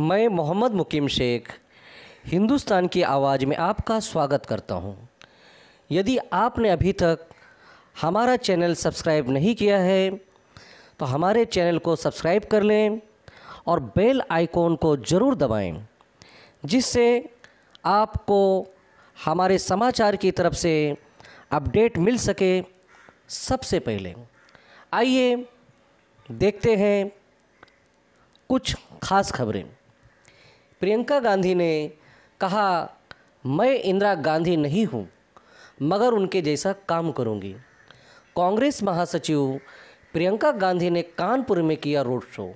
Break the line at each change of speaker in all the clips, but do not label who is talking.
मैं मोहम्मद मुकीम शेख हिंदुस्तान की आवाज़ में आपका स्वागत करता हूं। यदि आपने अभी तक हमारा चैनल सब्सक्राइब नहीं किया है तो हमारे चैनल को सब्सक्राइब कर लें और बेल आइकॉन को ज़रूर दबाएं, जिससे आपको हमारे समाचार की तरफ से अपडेट मिल सके सबसे पहले आइए देखते हैं कुछ ख़ास खबरें प्रियंका गांधी ने कहा मैं इंदिरा गांधी नहीं हूँ मगर उनके जैसा काम करूँगी कांग्रेस महासचिव प्रियंका गांधी ने कानपुर में किया रोड शो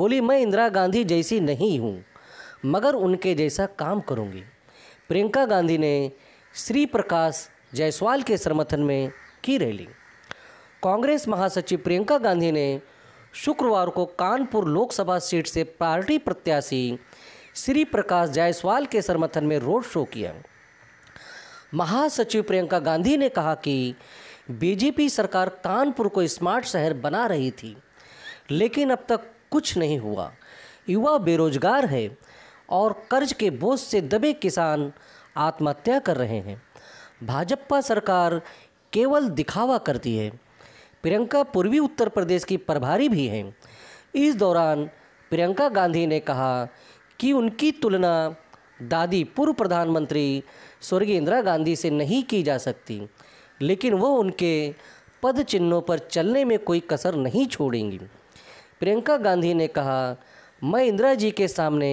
बोली मैं इंदिरा गांधी जैसी नहीं हूँ मगर उनके जैसा काम करूँगी प्रियंका गांधी ने श्री प्रकाश जायसवाल के समर्थन में की रैली कांग्रेस महासचिव प्रियंका गांधी ने शुक्रवार को कानपुर लोकसभा सीट से पार्टी प्रत्याशी श्री प्रकाश जायसवाल के समर्थन में रोड शो किया महासचिव प्रियंका गांधी ने कहा कि बीजेपी सरकार कानपुर को स्मार्ट शहर बना रही थी लेकिन अब तक कुछ नहीं हुआ युवा बेरोजगार है और कर्ज के बोझ से दबे किसान आत्महत्या कर रहे हैं भाजपा सरकार केवल दिखावा करती है प्रियंका पूर्वी उत्तर प्रदेश की प्रभारी भी हैं इस दौरान प्रियंका गांधी ने कहा कि उनकी तुलना दादी पूर्व प्रधानमंत्री स्वर्गीय इंदिरा गांधी से नहीं की जा सकती लेकिन वो उनके पद चिन्हों पर चलने में कोई कसर नहीं छोड़ेंगी प्रियंका गांधी ने कहा मैं इंदिरा जी के सामने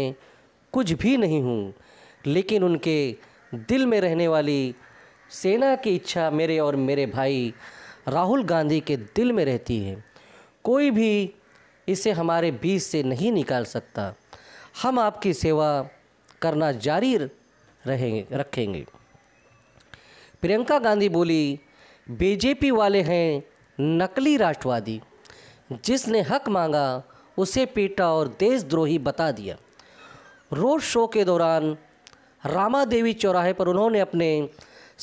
कुछ भी नहीं हूँ लेकिन उनके दिल में रहने वाली सेना की इच्छा मेरे और मेरे भाई राहुल गांधी के दिल में रहती है कोई भी इसे हमारे बीच से नहीं निकाल सकता हम आपकी सेवा करना जारी रहेंगे रखेंगे प्रियंका गांधी बोली बीजेपी वाले हैं नकली राष्ट्रवादी जिसने हक मांगा उसे पीटा और देशद्रोही बता दिया रोड शो के दौरान रामा देवी चौराहे पर उन्होंने अपने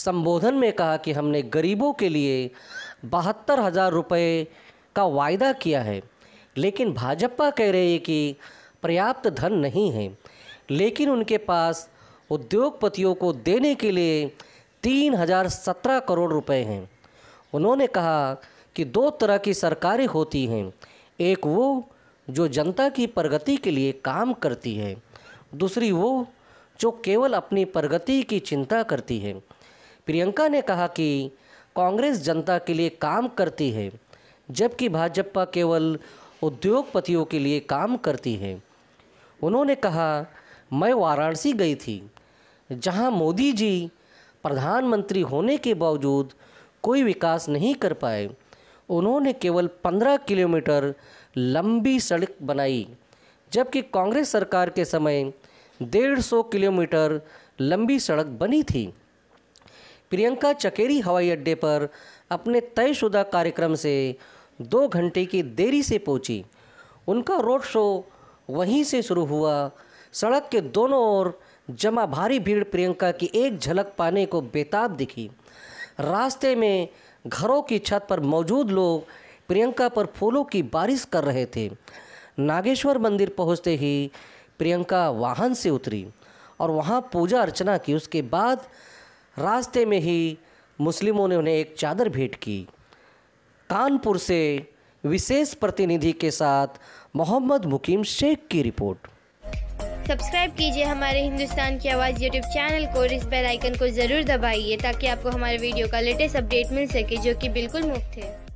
संबोधन में कहा कि हमने गरीबों के लिए बहत्तर हज़ार रुपये का वायदा किया है लेकिन भाजपा कह रही है कि पर्याप्त धन नहीं है लेकिन उनके पास उद्योगपतियों को देने के लिए तीन हजार सत्रह करोड़ रुपए हैं उन्होंने कहा कि दो तरह की सरकारें होती हैं एक वो जो जनता की प्रगति के लिए काम करती है दूसरी वो जो केवल अपनी प्रगति की चिंता करती है प्रियंका ने कहा कि कांग्रेस जनता के लिए काम करती है जबकि भाजपा केवल उद्योगपतियों के लिए काम करती है उन्होंने कहा मैं वाराणसी गई थी जहां मोदी जी प्रधानमंत्री होने के बावजूद कोई विकास नहीं कर पाए उन्होंने केवल 15 किलोमीटर लंबी सड़क बनाई जबकि कांग्रेस सरकार के समय 150 किलोमीटर लंबी सड़क बनी थी प्रियंका चकेरी हवाई अड्डे पर अपने तयशुदा कार्यक्रम से दो घंटे की देरी से पहुंची। उनका रोड शो वहीं से शुरू हुआ सड़क के दोनों ओर जमा भारी भीड़ प्रियंका की एक झलक पाने को बेताब दिखी रास्ते में घरों की छत पर मौजूद लोग प्रियंका पर फूलों की बारिश कर रहे थे नागेश्वर मंदिर पहुंचते ही प्रियंका वाहन से उतरी और वहां पूजा अर्चना की उसके बाद रास्ते में ही मुस्लिमों ने उन्हें एक चादर भेंट की कानपुर से विशेष प्रतिनिधि के साथ मोहम्मद मुकीम शेख की रिपोर्ट सब्सक्राइब कीजिए हमारे हिंदुस्तान की आवाज़ यूट्यूब चैनल को और इस बेल आइकन को ज़रूर दबाइए ताकि आपको हमारे वीडियो का लेटेस्ट अपडेट मिल सके जो कि बिल्कुल मुफ्त है